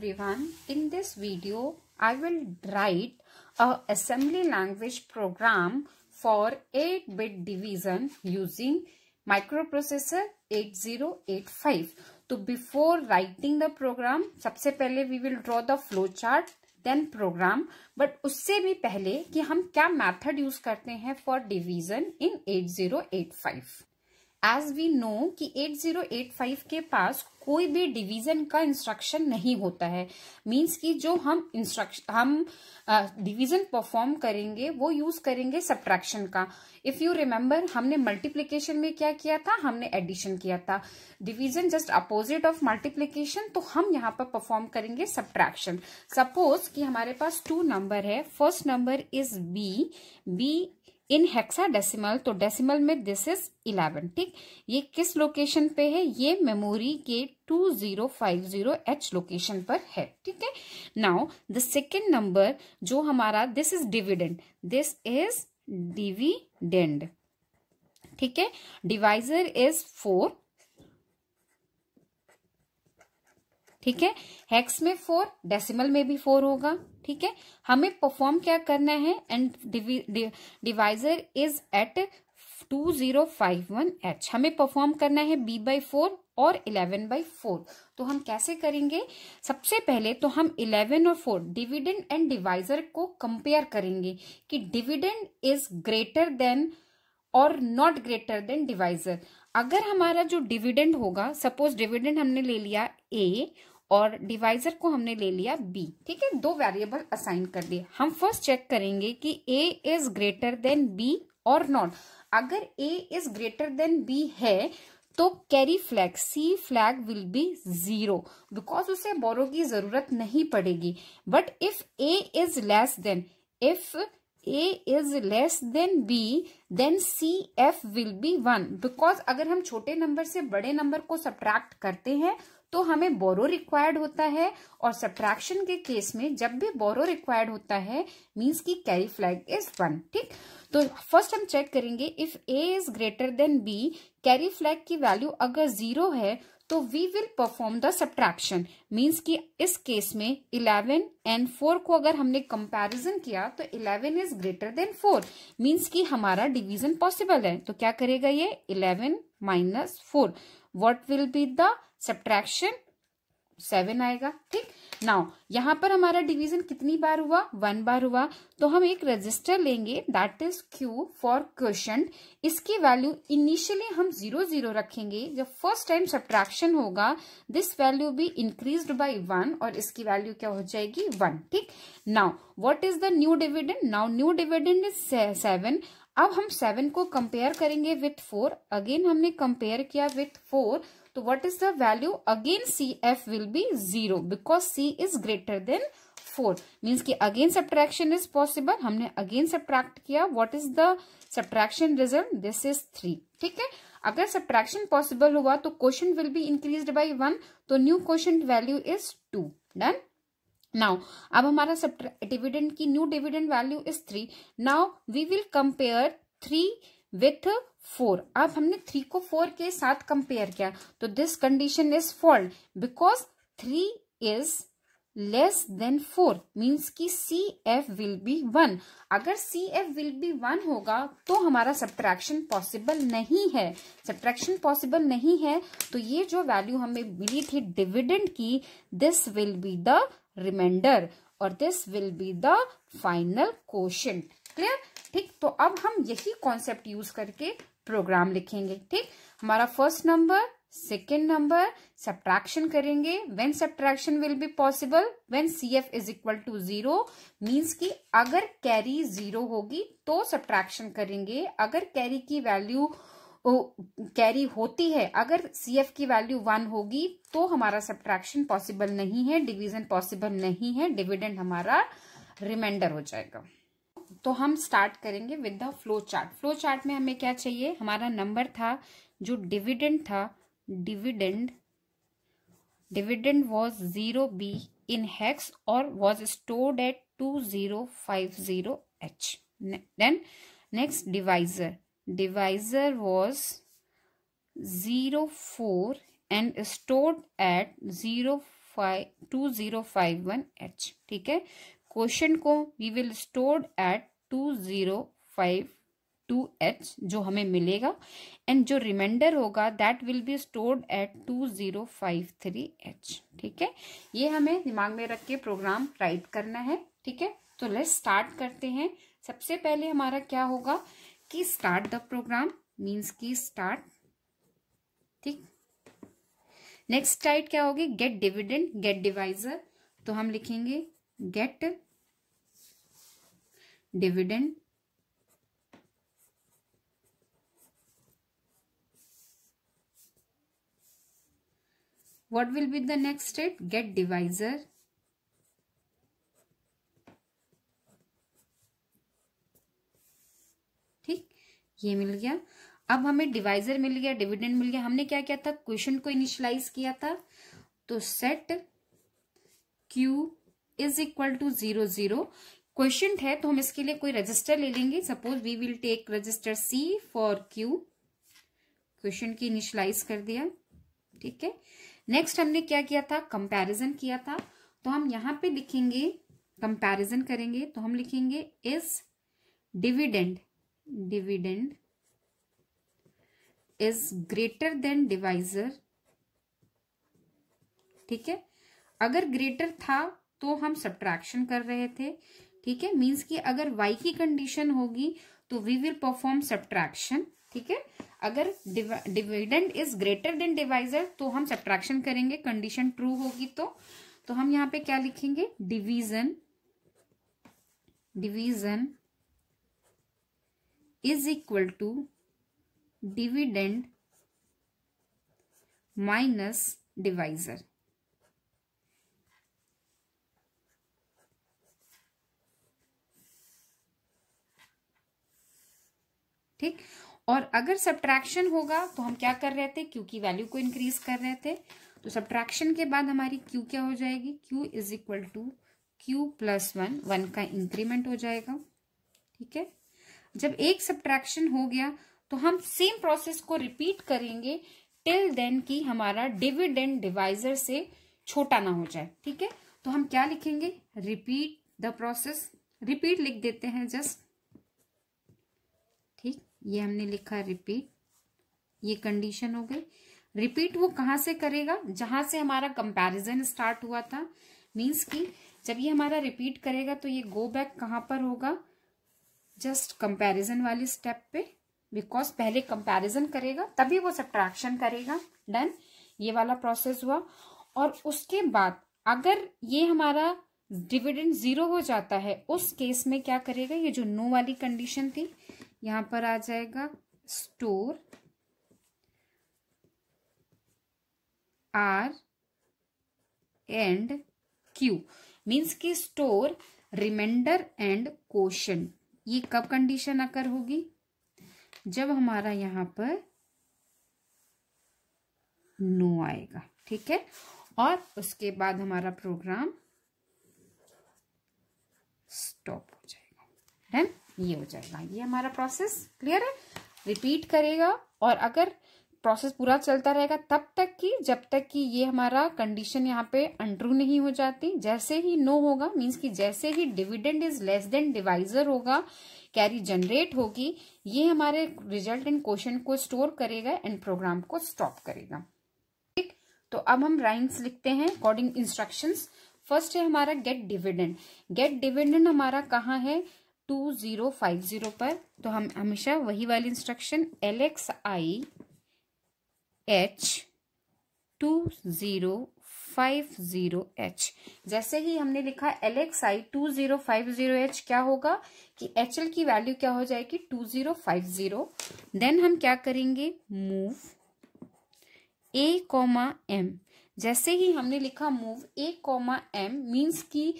everyone in this video I will write a assembly language program for 8-bit division using microprocessor 8085 to so before writing the program sabse pehle we will draw the flow chart then program but usse bhi pehle ki hum kya method use karte hain for division in 8085 as we know कि 8085 के पास कोई भी division का instruction नहीं होता है means कि जो हम इंस्ट्रक्शन हम डिवीजन uh, परफॉर्म करेंगे वो यूज करेंगे सब्ट्रैक्शन का इफ यू रिमेम्बर हमने मल्टीप्लीकेशन में क्या किया था हमने एडिशन किया था division just opposite of multiplication तो हम यहाँ पर परफॉर्म करेंगे सब्ट्रैक्शन सपोज कि हमारे पास टू नंबर है first number is B B in hexadecimal तो डेसिमल में दिस इज इलेवन ठीक ये किस लोकेशन पे है ये मेमोरी के two zero zero five H location पर है ठीक है नाउ द सेकेंड नंबर जो हमारा this is dividend this is dividend ठीक है डिवाइजर इज फोर ठीक है हेक्स में फोर डेसिमल में भी फोर होगा ठीक है हमें परफॉर्म क्या करना है and divisor is at two zero five one H हमें परफॉर्म करना है बी बाई फोर और इलेवन बाई फोर तो हम कैसे करेंगे सबसे पहले तो हम इलेवन और फोर डिविडेंड एंड डिवाइजर को कंपेयर करेंगे कि डिविडेंड इज ग्रेटर देन और नॉट ग्रेटर देन डिवाइजर अगर हमारा जो डिविडेंड होगा सपोज डिविडेंड हमने ले लिया ए और डिवाइजर को हमने ले लिया बी ठीक है दो वेरिएबल असाइन कर दिए हम फर्स्ट चेक करेंगे कि A is greater than B और नॉट अगर A is greater than B है तो carry flag C flag will be zero because उसे बोरो की जरूरत नहीं पड़ेगी but if A is less than if A is less than B then C F will be one because अगर हम छोटे नंबर से बड़े नंबर को सब्ट्रैक्ट करते हैं तो हमें बोरो रिक्वायर्ड होता है और सब्ट्रैक्शन के केस में जब भी बोरो रिक्वायर्ड होता है मीन्स की कैरी फ्लैग इज वन ठीक तो फर्स्ट हम चेक करेंगे if A is greater than B carry flag की वैल्यू अगर जीरो है तो we will perform the subtraction means कि इस केस में 11 एंड 4 को अगर हमने कंपैरिजन किया तो 11 इज ग्रेटर देन 4 मीन्स कि हमारा डिवीजन पॉसिबल है तो क्या करेगा ये 11 minus four what will be the subtraction seven आएगा ठीक नाउ यहाँ पर हमारा डिवीजन कितनी बार हुआ वन बार हुआ तो हम एक रजिस्टर लेंगे that is Q for question इसकी वैल्यू इनिशियली हम जीरो जीरो रखेंगे जब फर्स्ट टाइम सब्ट्रैक्शन होगा दिस वैल्यू भी इंक्रीज बाई वन और इसकी वैल्यू क्या हो जाएगी वन ठीक now what is the new dividend now new dividend is seven अब हम सेवन को कंपेयर करेंगे विथ फोर अगेन हमने कंपेयर किया विथ फोर तो what is the value again C F will be zero because C is greater than four means की again subtraction is possible हमने again subtract किया what is the subtraction result this is three ठीक है अगर subtraction possible हुआ तो question will be increase by one तो new question value is two done now अब हमारा डिविडेंड की new dividend value is three now we will compare three with four अब हमने थ्री को फोर के साथ कंपेयर किया तो this condition is fault because three is less than four means की C F will be one अगर C F will be one होगा तो हमारा सब्ट्रैक्शन पॉसिबल नहीं है सब्ट्रैक्शन पॉसिबल नहीं है तो ये जो वैल्यू हमें मिली थी डिविडेंड की this will be the remainder और this will be the final question clear ठीक तो अब हम यही कॉन्सेप्ट यूज करके प्रोग्राम लिखेंगे ठीक हमारा first number second number subtraction करेंगे when subtraction will be possible when C F is equal to zero means की अगर कैरी जीरो होगी तो सब्ट्रैक्शन करेंगे अगर कैरी की वैल्यू कैरी होती है अगर सी एफ की वैल्यू वन होगी तो हमारा सब्ट्रैक्शन पॉसिबल नहीं है डिविजन पॉसिबल नहीं है डिविडेंड हमारा रिमाइंडर हो जाएगा तो हम स्टार्ट करेंगे with the flow chart flow chart में हमें क्या चाहिए हमारा नंबर था जो डिविडेंड था dividend dividend was zero B in hex और was stored at two zero five zero H then next divisor divisor was zero four and stored at zero five two zero five one H ठीक है question को we will stored at two zero five two H जो हमें मिलेगा and जो remainder होगा that will be stored at two zero five three H ठीक है ये हमें दिमाग में रख के प्रोग्राम राइट करना है ठीक है तो लेट्स स्टार्ट करते हैं सबसे पहले हमारा क्या होगा कि स्टार्ट द प्रोग्राम मीन्स की स्टार्ट ठीक नेक्स्ट टाइट क्या होगी गेट डिविडेंड गेट डिवाइजर तो हम लिखेंगे get dividend what will be the next step get divisor ठीक ये मिल गया अब हमें डिवाइजर मिल गया डिविडेंड मिल गया हमने क्या किया था क्वेश्चन को इनिशियलाइज किया था तो set Q is equal to zero zero question है तो हम इसके लिए कोई रजिस्टर ले लेंगे suppose we will take register C for Q question की इनिशलाइज कर दिया ठीक है नेक्स्ट हमने क्या किया था कंपैरिजन किया था तो हम यहां पे लिखेंगे कंपैरिजन करेंगे तो हम लिखेंगे is dividend dividend is greater than divisor ठीक है अगर ग्रेटर था तो हम सब्ट्रैक्शन कर रहे थे ठीक है मीन्स कि अगर y की कंडीशन होगी तो वी विल परफॉर्म सब्ट्रैक्शन ठीक है अगर dividend is greater than divisor तो हम सब्ट्रैक्शन करेंगे कंडीशन ट्रू होगी तो तो हम यहाँ पे क्या लिखेंगे division division is equal to dividend minus divisor ठीक और अगर सब्ट्रैक्शन होगा तो हम क्या कर रहे थे क्यू की वैल्यू को इंक्रीज कर रहे थे तो सब्ट्रैक्शन के बाद हमारी क्यू क्या हो जाएगी Q is equal to Q plus one one का इंक्रीमेंट हो जाएगा ठीक है जब एक सब्ट्रैक्शन हो गया तो हम सेम प्रोसेस को रिपीट करेंगे टिल देन कि हमारा डिविडेंड डिवाइजर से छोटा ना हो जाए ठीक है तो हम क्या लिखेंगे रिपीट द प्रोसेस रिपीट लिख देते हैं जस्ट ये हमने लिखा रिपीट ये कंडीशन हो गई रिपीट वो कहां से करेगा जहां से हमारा कंपैरिजन स्टार्ट हुआ था मींस कि जब ये हमारा रिपीट करेगा तो ये गो बैक कहां पर होगा जस्ट कंपैरिजन वाले स्टेप पे बिकॉज पहले कंपैरिजन करेगा तभी वो सब्ट्रैक्शन करेगा डन ये वाला प्रोसेस हुआ और उसके बाद अगर ये हमारा डिविडेंड जीरो हो जाता है उस केस में क्या करेगा ये जो नो वाली कंडीशन थी यहां पर आ जाएगा store R and Q means की स्टोर रिमाइंडर एंड क्वेश्चन ये कब कंडीशन आकर होगी जब हमारा यहां पर नो आएगा ठीक है और उसके बाद हमारा प्रोग्राम स्टॉप हो जाएगा डन ये हो जाएगा ये हमारा प्रोसेस क्लियर है रिपीट करेगा और अगर प्रोसेस पूरा चलता रहेगा तब तक कि जब तक कि ये हमारा कंडीशन यहाँ पे अंड्रू नहीं हो जाती जैसे ही नो होगा मीन्स कि जैसे ही dividend is less than divisor होगा कैरी जनरेट होगी ये हमारे रिजल्ट एंड क्वेश्चन को स्टोर करेगा एंड प्रोग्राम को स्टॉप करेगा ठीक तो अब हम राइन्स लिखते हैं अकॉर्डिंग इंस्ट्रक्शन फर्स्ट है हमारा गेट डिविडेंड गेट डिविडेंड हमारा कहाँ है टू ज़ीरो फाइव ज़ीरो पर तो हम हमेशा वही वाली instruction L X I H two zero five zero H जैसे ही हमने लिखा L X I two zero five zero H क्या होगा कि एच एल की वैल्यू क्या हो जाएगी two zero five zero then हम क्या करेंगे मूव ए कॉमा एम जैसे ही हमने लिखा move A comma M means की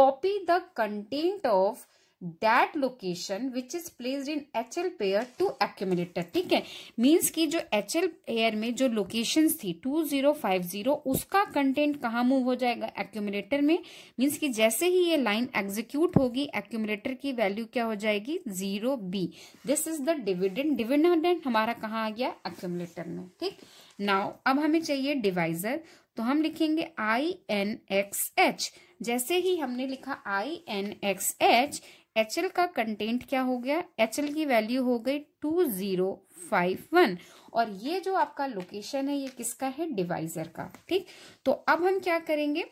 copy the content of that location which is placed in H L pair to accumulator ठीक है मीन्स की जो एच एल पेयर में जो लोकेशन थी टू जीरो फाइव जीरो उसका कंटेंट कहा मूव हो जाएगा एक्यूमिलेटर में मीन्स की जैसे ही ये लाइन एग्जीक्यूट होगी एक्यूमिलेटर की वैल्यू क्या हो जाएगी zero B this is the dividend dividend हमारा कहाँ आ गया एक्यूमिलेटर में ठीक नाउ अब हमें चाहिए डिवाइजर तो हम लिखेंगे आई एन एक्स एच जैसे ही हमने लिखा I N X H H L का कंटेंट क्या हो गया एच एल की वैल्यू हो गई टू जीरो फाइव वन और ये जो आपका लोकेशन है ये किसका है डिवाइजर का ठीक तो अब हम क्या करेंगे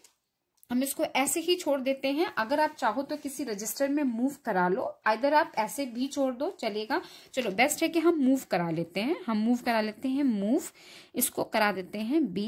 हम इसको ऐसे ही छोड़ देते हैं अगर आप चाहो तो किसी रजिस्टर में मूव करा लो इधर आप ऐसे भी छोड़ दो चलेगा चलो बेस्ट है कि हम मूव करा लेते हैं हम मूव करा लेते हैं मूव इसको करा देते हैं बी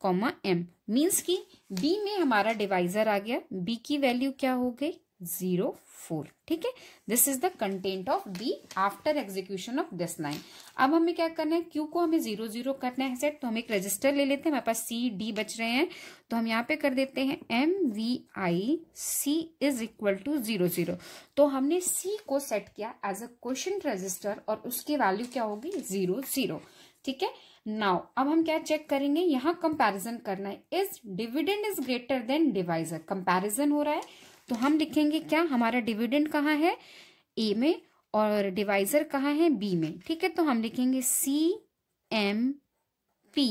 कॉमा एम मीन्स की बी में हमारा डिवाइजर आ गया बी की वैल्यू क्या हो गई जीरो फोर ठीक है this is the content of B after execution of this line अब हमें क्या करना है क्यू को हमें जीरो जीरो करना है सेट तो हम एक रजिस्टर ले लेते हैं हमारे पास सी डी बच रहे हैं तो हम यहाँ पे कर देते हैं M V I C is equal to zero zero तो हमने सी को सेट किया एज अ क्वेश्चन रजिस्टर और उसकी वैल्यू क्या होगी जीरो जीरो ठीक है नाउ अब हम क्या चेक करेंगे यहाँ कंपैरिजन करना है is dividend is greater than divisor comparison हो रहा है तो हम लिखेंगे क्या हमारा डिविडेंड कहाँ है ए में और डिवाइजर कहाँ है बी में ठीक है तो हम लिखेंगे सी एम पी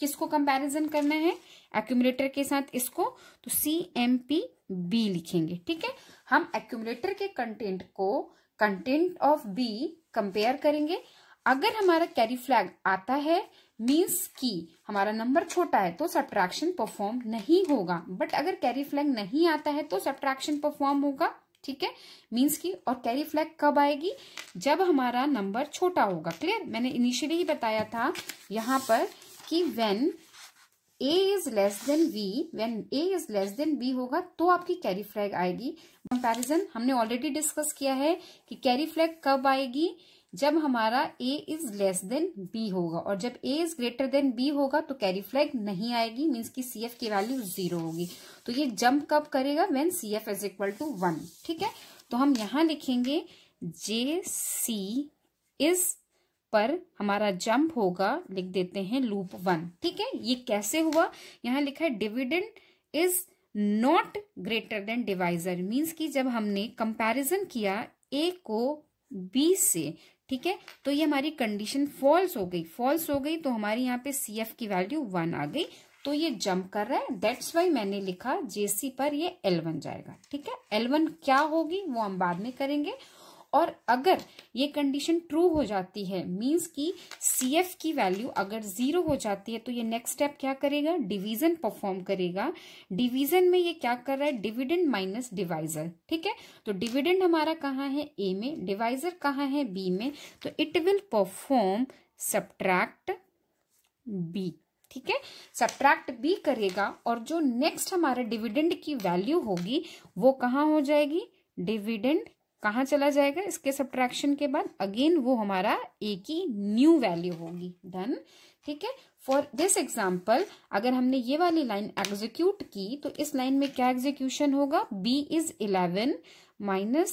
किसको कंपैरिजन करना है एक्यूमलेटर के साथ इसको तो सी एम पी बी लिखेंगे ठीक है हम एक्यूमलेटर के कंटेंट को कंटेंट ऑफ बी कंपेयर करेंगे अगर हमारा कैरी फ्लैग आता है मीन्स की हमारा नंबर छोटा है तो सब्ट्रैक्शन परफॉर्म नहीं होगा बट अगर कैरी फ्लैग नहीं आता है तो सब्ट्रैक्शन परफॉर्म होगा ठीक है मीन्स की और कैरी फ्लैग कब आएगी जब हमारा नंबर छोटा होगा क्लियर मैंने इनिशियली ही बताया था यहां पर कि when A is less than B when A is less than B होगा तो आपकी कैरी फ्लैग आएगी कंपेरिजन हमने ऑलरेडी डिस्कस किया है कि कैरी फ्लैग कब आएगी जब हमारा A is less than B होगा और जब A is greater than B होगा तो कैरी फ्लैग नहीं आएगी मीन्स की सी एफ की वैल्यू जीरो होगी तो ये जंप कब करेगा when C F is equal to one ठीक है तो हम यहाँ लिखेंगे जे सी इज पर हमारा जंप होगा लिख देते हैं लूप वन ठीक है ये कैसे हुआ यहाँ लिखा है dividend is not greater than divisor means कि जब हमने कंपैरिजन किया ए को बी से ठीक है तो ये हमारी कंडीशन फॉल्स हो गई फॉल्स हो गई तो हमारी यहाँ पे सी एफ की वैल्यू वन आ गई तो ये जंप कर रहा है दैट्स वाई मैंने लिखा जेसी पर ये एल वन जाएगा ठीक है एल वन क्या होगी वो हम बाद में करेंगे और अगर ये कंडीशन ट्रू हो जाती है मीन्स कि सी एफ की वैल्यू अगर जीरो हो जाती है तो ये नेक्स्ट स्टेप क्या करेगा डिवीजन परफॉर्म करेगा डिवीजन में ये क्या कर रहा है डिविडेंड माइनस डिवाइजर ठीक है तो डिविडेंड हमारा कहाँ है ए में डिवाइजर कहाँ है बी में तो it will perform subtract B ठीक है सब्ट्रैक्ट बी करेगा और जो नेक्स्ट हमारे डिविडेंड की वैल्यू होगी वो कहाँ हो जाएगी डिविडेंड कहाँ चला जाएगा इसके सब्ट्रैक्शन के बाद अगेन वो हमारा ए की न्यू वैल्यू होगी डन ठीक है फॉर दिस एग्जाम्पल अगर हमने ये वाली लाइन एग्जीक्यूट की तो इस लाइन में क्या एग्जीक्यूशन होगा B is eleven minus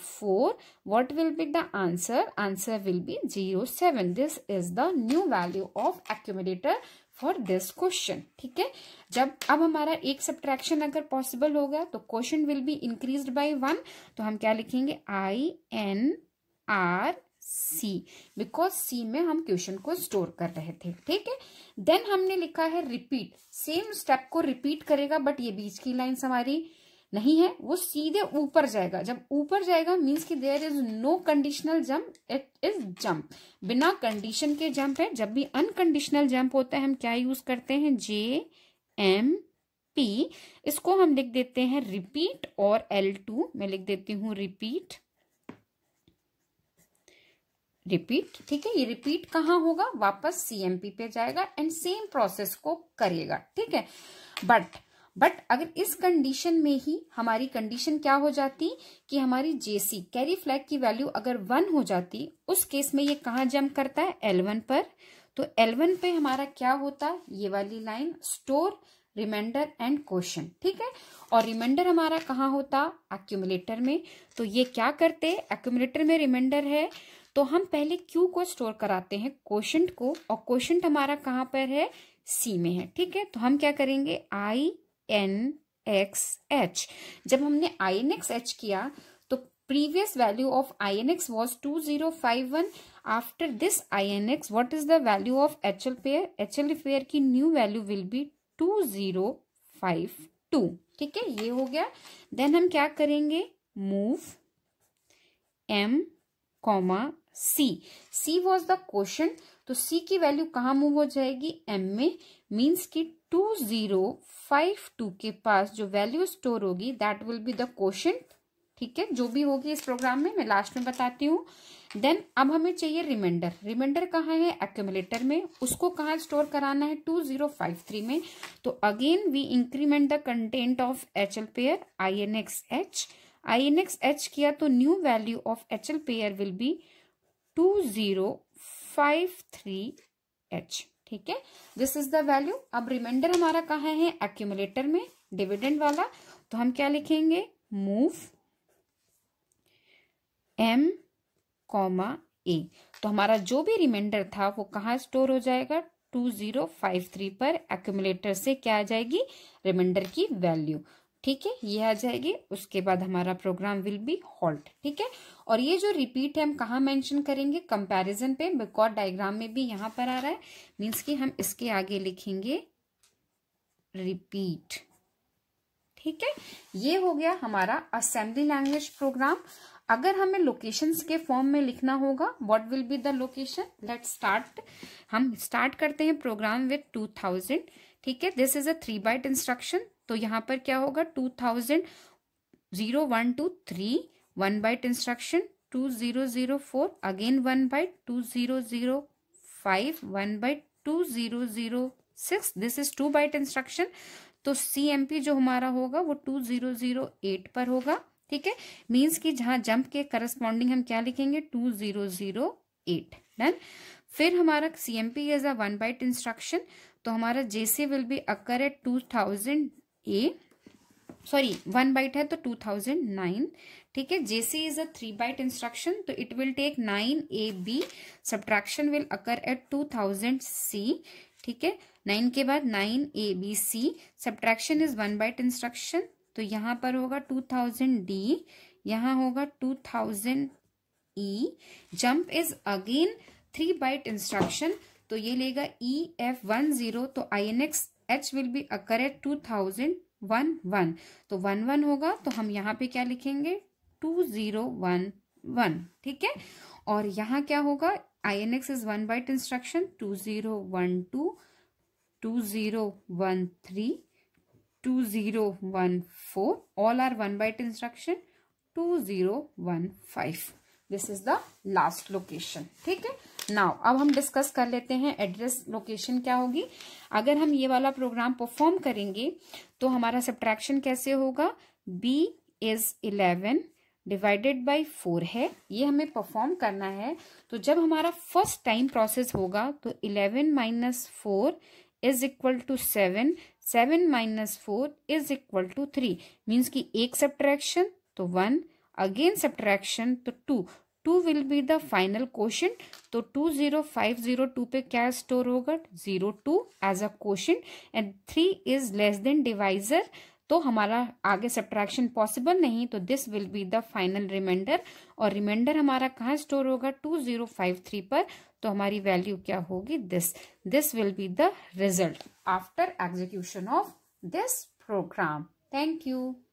four 04 will be the answer answer will be zero seven this is the new value of accumulator for this question ठीक है जब अब हमारा एक सब्ट्रैक्शन अगर पॉसिबल होगा तो question will be increase by one तो हम क्या लिखेंगे I N R C because C में हम क्वेश्चन को स्टोर कर रहे थे ठीक है देन हमने लिखा है रिपीट सेम स्टेप को रिपीट करेगा बट ये बीच की लाइन्स हमारी नहीं है वो सीधे ऊपर जाएगा जब ऊपर जाएगा मीन्स की there is no conditional jump it is jump बिना कंडीशन के जम्प है जब भी अनकंडीशनल जम्प होता है हम क्या यूज करते हैं जे एम पी इसको हम लिख देते हैं रिपीट और एल टू मैं लिख देती हूं रिपीट रिपीट ठीक है ये रिपीट कहाँ होगा वापस सीएमपी पे जाएगा एंड सेम प्रोसेस को करिएगा ठीक है बट बट अगर इस कंडीशन में ही हमारी कंडीशन क्या हो जाती कि हमारी जेसी कैरी फ्लैग की वैल्यू अगर वन हो जाती उस केस में ये कहाँ जम्प करता है एल वन पर तो एल वन पे हमारा क्या होता ये वाली line store reminder and question ठीक है और रिमाइंडर हमारा कहाँ होता एक्यूमुलेटर में तो ये क्या करते एक्यूमुलेटर में रिमाइंडर है तो हम पहले क्यू को स्टोर कराते हैं क्वेश्चन को और क्वेश्चन हमारा कहाँ पर है सी में है ठीक है तो हम क्या करेंगे आई एन एक्स एच जब हमने आई एन एक्स एच किया तो previous value of I N X was two zero five one after this I N X what is the value of H L pair H L pair की new value will be two zero five two ठीक है ये हो गया then हम क्या करेंगे move M comma C C was the question तो सी की वैल्यू कहाँ मूव हो जाएगी एम में मीन्स की टू जीरो फाइव टू के पास जो वैल्यू स्टोर होगी that will be the question ठीक है जो भी होगी इस प्रोग्राम में मैं लास्ट में बताती हूँ देन अब हमें चाहिए रिमाइंडर रिमाइंडर कहाँ है एक्यूमुलेटर में उसको कहाँ स्टोर कराना है टू जीरो फाइव थ्री में तो again we increment the content of H L pair I N X H I N X H किया तो new value of H L pair will be two zero five three H ठीक है this is the value अब reminder हमारा कहा है accumulator में dividend वाला तो हम क्या लिखेंगे मूव एम कॉमा ए तो हमारा जो भी रिमाइंडर था वो कहाँ स्टोर हो जाएगा टू जीरो फाइव थ्री पर एक्यूमुलेटर से क्या आ जाएगी रिमाइंडर की वैल्यू ठीक है ये आ जाएगी उसके बाद हमारा प्रोग्राम विल बी हॉल्ट ठीक है और ये जो रिपीट है हम कहाँ मेंशन करेंगे कंपैरिजन पे बिकॉर्ड डायग्राम में भी यहां पर आ रहा है मीन्स कि हम इसके आगे लिखेंगे रिपीट ठीक है ये हो गया हमारा असेंबली लैंग्वेज प्रोग्राम अगर हमें लोकेशंस के फॉर्म में लिखना होगा what will be the location let start हम स्टार्ट करते हैं प्रोग्राम विथ टू ठीक है this is a three byte instruction तो यहाँ पर क्या होगा two thousand zero one two three one byte instruction two zero zero four again one byte two zero zero five one byte two zero zero six this is two byte instruction तो C M P जो हमारा होगा वो to zero zero eight पर होगा ठीक है means कि जहां जंप के करस्पॉन्डिंग हम क्या लिखेंगे two zero zero eight done फिर हमारा C M P as a one byte instruction तो हमारा JC will be occur at two thousand A sorry one byte है तो टू थाउजेंड नाइन ठीक है JC is a three byte instruction तो it will take nine A B subtraction will occur at two thousand C ठीक है nine के बाद nine A B C subtraction is one byte instruction तो यहां पर होगा टू थाउजेंड डी यहां होगा two thousand E jump is again three byte instruction तो ये लेगा ई एफ वन जीरो तो I N X H will be occur at two thousand one one तो वन वन होगा तो हम यहाँ पे क्या लिखेंगे टू जीरो वन वन ठीक है और यहाँ क्या होगा I N X is one byte instruction two zero one two two zero one three two zero one four all are one byte instruction two zero one five this is the last location ठीक है now अब हम discuss कर लेते हैं address location क्या होगी अगर हम ये वाला प्रोग्राम परफॉर्म करेंगे तो हमारा सब्ट्रैक्शन कैसे होगा B is eleven divided by four है ये हमें परफॉर्म करना है तो जब हमारा फर्स्ट टाइम प्रोसेस होगा तो eleven minus four is equal to seven seven minus four is equal to three means की एक सब्ट्रैक्शन तो वन अगेन सब्ट्रैक्शन तो two two will be the final question तो two zero five zero two पे क्या store होगा zero two as a question and three is less than divisor तो हमारा आगे सब्ट्रैक्शन पॉसिबल नहीं तो this will be the final reminder और रिमाइंडर हमारा कहाँ स्टोर होगा टू जीरो फाइव थ्री पर तो हमारी वैल्यू क्या होगी this this will be the result after execution of this program thank you